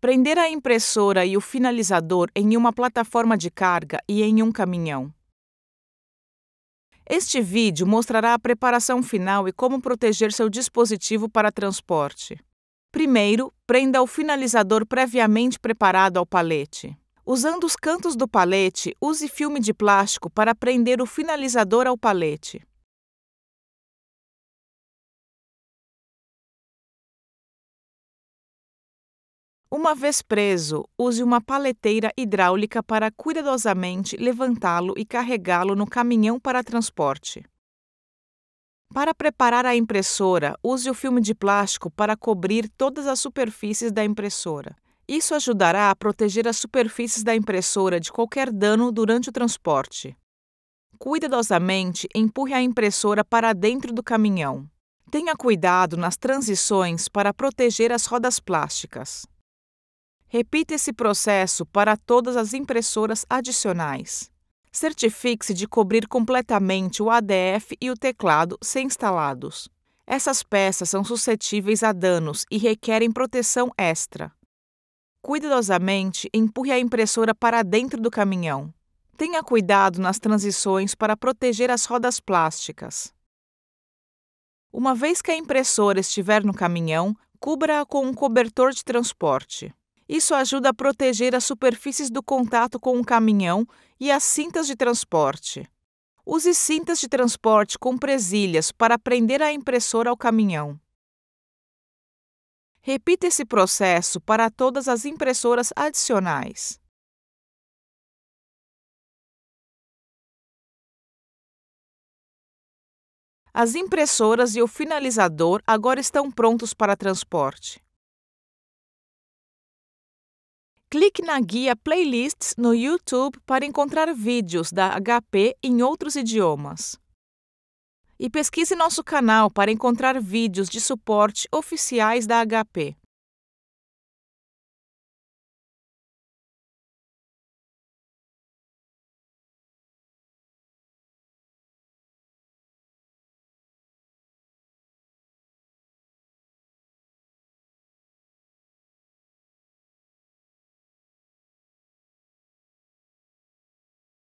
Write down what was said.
prender a impressora e o finalizador em uma plataforma de carga e em um caminhão. Este vídeo mostrará a preparação final e como proteger seu dispositivo para transporte. Primeiro, prenda o finalizador previamente preparado ao palete. Usando os cantos do palete, use filme de plástico para prender o finalizador ao palete. Uma vez preso, use uma paleteira hidráulica para cuidadosamente levantá-lo e carregá-lo no caminhão para transporte. Para preparar a impressora, use o filme de plástico para cobrir todas as superfícies da impressora. Isso ajudará a proteger as superfícies da impressora de qualquer dano durante o transporte. Cuidadosamente, empurre a impressora para dentro do caminhão. Tenha cuidado nas transições para proteger as rodas plásticas. Repita esse processo para todas as impressoras adicionais. Certifique-se de cobrir completamente o ADF e o teclado sem instalados. Essas peças são suscetíveis a danos e requerem proteção extra. Cuidadosamente, empurre a impressora para dentro do caminhão. Tenha cuidado nas transições para proteger as rodas plásticas. Uma vez que a impressora estiver no caminhão, cubra-a com um cobertor de transporte. Isso ajuda a proteger as superfícies do contato com o caminhão e as cintas de transporte. Use cintas de transporte com presilhas para prender a impressora ao caminhão. Repita esse processo para todas as impressoras adicionais. As impressoras e o finalizador agora estão prontos para transporte. Clique na guia Playlists no YouTube para encontrar vídeos da HP em outros idiomas. E pesquise nosso canal para encontrar vídeos de suporte oficiais da HP.